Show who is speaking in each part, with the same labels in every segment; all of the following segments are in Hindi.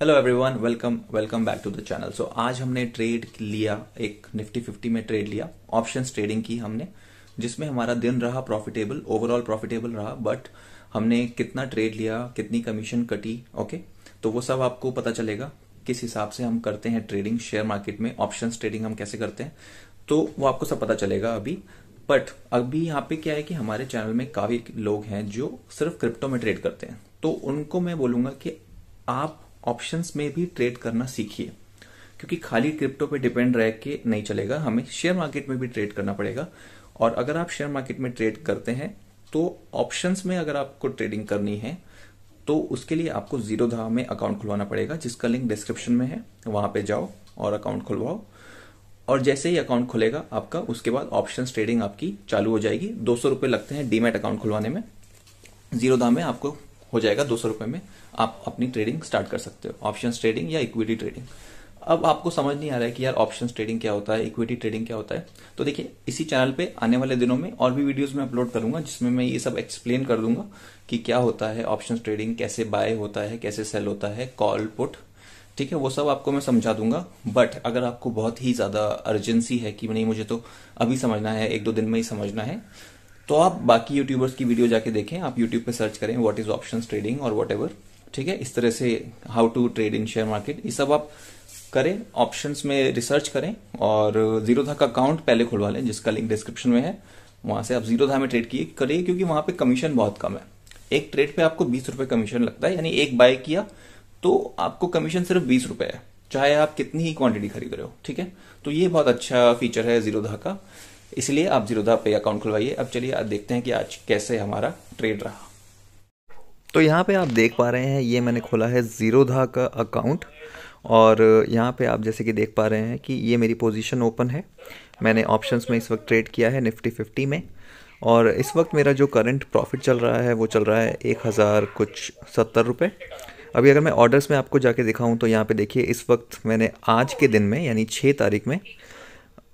Speaker 1: Hello everyone welcome welcome back to the channel so आज हमने ट्रेड लिया एक निफ्टी फिफ्टी में ट्रेड लिया ऑप्शन ट्रेडिंग की हमने जिसमें हमारा दिन रहा प्रॉफिटेबल ओवरऑल प्रॉफिटेबल रहा बट हमने कितना ट्रेड लिया कितनी कमीशन कटी ओके okay? तो वो सब आपको पता चलेगा किस हिसाब से हम करते हैं ट्रेडिंग शेयर मार्केट में ऑप्शन ट्रेडिंग हम कैसे करते हैं तो वो आपको सब पता चलेगा अभी बट अभी यहाँ पे क्या है कि हमारे चैनल में काफी लोग हैं जो सिर्फ क्रिप्टो में ट्रेड करते हैं तो उनको मैं बोलूंगा कि आप ऑप्शंस में भी ट्रेड करना सीखिए क्योंकि खाली क्रिप्टो पे डिपेंड रह के नहीं चलेगा हमें शेयर मार्केट में भी ट्रेड करना पड़ेगा और अगर आप शेयर मार्केट में ट्रेड करते हैं तो ऑप्शंस में अगर आपको ट्रेडिंग करनी है तो उसके लिए आपको जीरो धाव में अकाउंट खुलवाना पड़ेगा जिसका लिंक डिस्क्रिप्शन में है वहां पे जाओ और अकाउंट खुलवाओ और जैसे ही अकाउंट खुलेगा आपका उसके बाद ऑप्शन ट्रेडिंग आपकी चालू हो जाएगी दो सौ लगते हैं डीमेट अकाउंट खुलवाने में जीरो धाव में आपको हो जाएगा दो सौ रुपए में आप अपनी ट्रेडिंग स्टार्ट कर सकते हो ऑप्शन ट्रेडिंग या इक्विटी ट्रेडिंग अब आपको समझ नहीं आ रहा है कि यार ऑप्शन ट्रेडिंग क्या होता है इक्विटी ट्रेडिंग क्या होता है तो देखिए इसी चैनल पे आने वाले दिनों में और भी वीडियोस में अपलोड करूंगा जिसमें मैं ये सब एक्सप्लेन कर दूंगा कि क्या होता है ऑप्शन ट्रेडिंग कैसे बाय होता है कैसे सेल होता है कॉल पुट ठीक है वो सब आपको मैं समझा दूंगा बट अगर आपको बहुत ही ज्यादा अर्जेंसी है कि नहीं मुझे तो अभी समझना है एक दो दिन में ही समझना है तो आप बाकी यूट्यूबर्स की वीडियो जाके देखें आप यूट्यूब पे सर्च करें व्हाट इज ऑप्शन ट्रेडिंग और वट ठीक है इस तरह से how to trade in share market ये सब आप करें ऑप्शन में रिसर्च करें और जीरो का अकाउंट पहले खुलवा लें जिसका लिंक डिस्क्रिप्शन में है वहां से आप जीरो में ट्रेड किए करिए क्योंकि वहां पे कमीशन बहुत कम है एक ट्रेड पे आपको बीस रुपए कमीशन लगता है यानी एक बाय किया तो आपको कमीशन सिर्फ बीस रुपए है चाहे आप कितनी ही क्वांटिटी खरीद रहे हो ठीक है तो ये बहुत अच्छा फीचर है जीरो धा का इसलिए आप जीरोधा पे अकाउंट खुलवाइए अब चलिए आप देखते हैं कि आज कैसे हमारा ट्रेड रहा तो यहाँ पे आप देख पा रहे हैं ये मैंने खोला है जीरोधा का अकाउंट और यहाँ पे आप जैसे कि देख पा रहे हैं कि ये मेरी पोजीशन ओपन है मैंने ऑप्शंस में इस वक्त ट्रेड किया है निफ्टी फिफ्टी में और इस वक्त मेरा जो करंट प्रॉफिट चल रहा है वो चल रहा है एक हज़ार कुछ सत्तर रुपये अभी अगर मैं ऑर्डर्स में आपको जाके दिखाऊं तो यहाँ पे देखिए इस वक्त मैंने आज के दिन में यानी छः तारीख में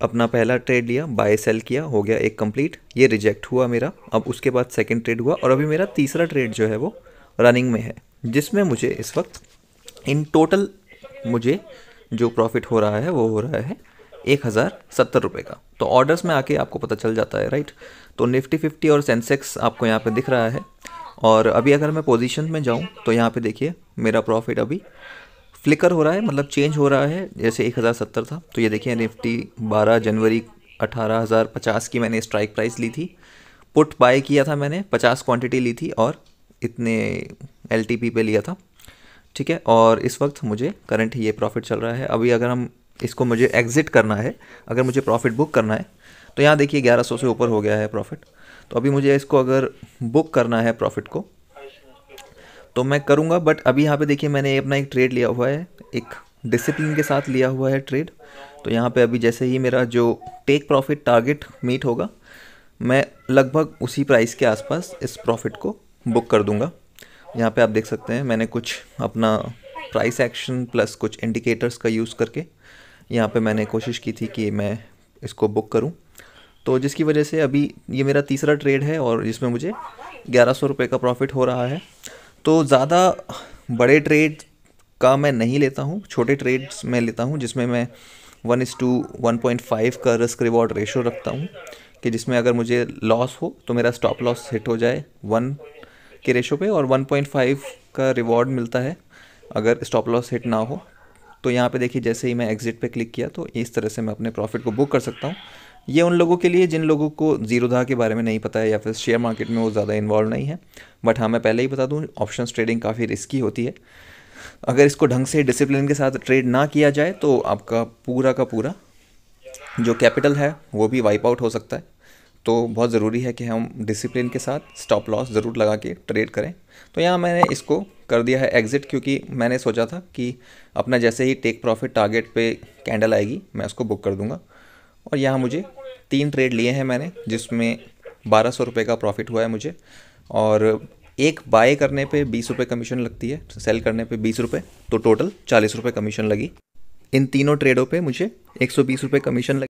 Speaker 1: अपना पहला ट्रेड लिया बाय सेल किया हो गया एक कंप्लीट ये रिजेक्ट हुआ मेरा अब उसके बाद सेकंड ट्रेड हुआ और अभी मेरा तीसरा ट्रेड जो है वो रनिंग में है जिसमें मुझे इस वक्त इन टोटल मुझे जो प्रॉफिट हो रहा है वो हो रहा है एक हज़ार सत्तर रुपये का तो ऑर्डर्स में आके आपको पता चल जाता है राइट तो निफ्टी फिफ्टी और सेंसेक्स आपको यहाँ पे दिख रहा है और अभी अगर मैं पोजीशन में जाऊँ तो यहाँ पे देखिए मेरा प्रॉफिट अभी फ्लिकर हो रहा है मतलब चेंज हो रहा है जैसे एक हज़ार सत्तर था तो ये देखिए निफ्टी बारह जनवरी अठारह हज़ार पचास की मैंने स्ट्राइक प्राइस ली थी पुट बाय किया था मैंने पचास क्वांटिटी ली थी और इतने एल पे लिया था ठीक है और इस वक्त मुझे करंट ये प्रॉफिट चल रहा है अभी अगर हम इसको मुझे एग्ज़िट करना है अगर मुझे प्रॉफिट बुक करना है तो यहाँ देखिए 1100 से ऊपर हो गया है प्रॉफिट तो अभी मुझे इसको अगर बुक करना है प्रॉफिट को तो मैं करूँगा बट अभी यहाँ पे देखिए मैंने अपना एक ट्रेड लिया हुआ है एक डिसिप्लिन के साथ लिया हुआ है ट्रेड तो यहाँ पे अभी जैसे ही मेरा जो टेक प्रॉफिट टारगेट मीट होगा मैं लगभग उसी प्राइस के आसपास इस प्रॉफिट को बुक कर दूँगा यहाँ पर आप देख सकते हैं मैंने कुछ अपना प्राइस एक्शन प्लस कुछ इंडिकेटर्स का यूज़ करके यहाँ पर मैंने कोशिश की थी कि मैं इसको बुक करूँ तो जिसकी वजह से अभी ये मेरा तीसरा ट्रेड है और जिसमें मुझे ग्यारह सौ रुपये का प्रॉफिट हो रहा है तो ज़्यादा बड़े ट्रेड का मैं नहीं लेता हूँ छोटे ट्रेड्स मैं लेता हूँ जिसमें मैं one is to one point five का रिस्क रिवॉर्ड रेशो रखता हूँ कि जिसमें अगर मुझे लॉस हो तो मेरा स्टॉप लॉस हिट हो जाए वन के रेशो पे और वन पॉइंट फाइव का रिवॉर्ड मिलता है अगर स्टॉप लॉस हिट ना हो तो यहाँ पे देखिए जैसे ही मैं एग्जिट पे क्लिक किया तो इस तरह से मैं अपने प्रॉफिट को बुक कर सकता हूँ ये उन लोगों के लिए जिन लोगों को जीरोधा के बारे में नहीं पता है या फिर शेयर मार्केट में वो ज़्यादा इन्वॉल्व नहीं है बट हाँ मैं पहले ही बता दूँ ऑप्शन ट्रेडिंग काफ़ी रिस्की होती है अगर इसको ढंग से डिसिप्लिन के साथ ट्रेड ना किया जाए तो आपका पूरा का पूरा जो कैपिटल है वो भी वाइप आउट हो सकता है तो बहुत ज़रूरी है कि हम डिसिप्लिन के साथ स्टॉप लॉस ज़रूर लगा के ट्रेड करें तो यहाँ मैंने इसको कर दिया है एग्ज़िट क्योंकि मैंने सोचा था कि अपना जैसे ही टेक प्रॉफिट टारगेट पे कैंडल आएगी मैं उसको बुक कर दूंगा और यहाँ मुझे तीन ट्रेड लिए हैं मैंने जिसमें बारह सौ रुपये का प्रॉफिट हुआ है मुझे और एक बाय करने पे बीस रुपये कमीशन लगती है सेल करने पे बीस रुपये तो टोटल चालीस रुपये कमीशन लगी इन तीनों ट्रेडों पे मुझे एक सौ बीस रुपये कमीशन लगी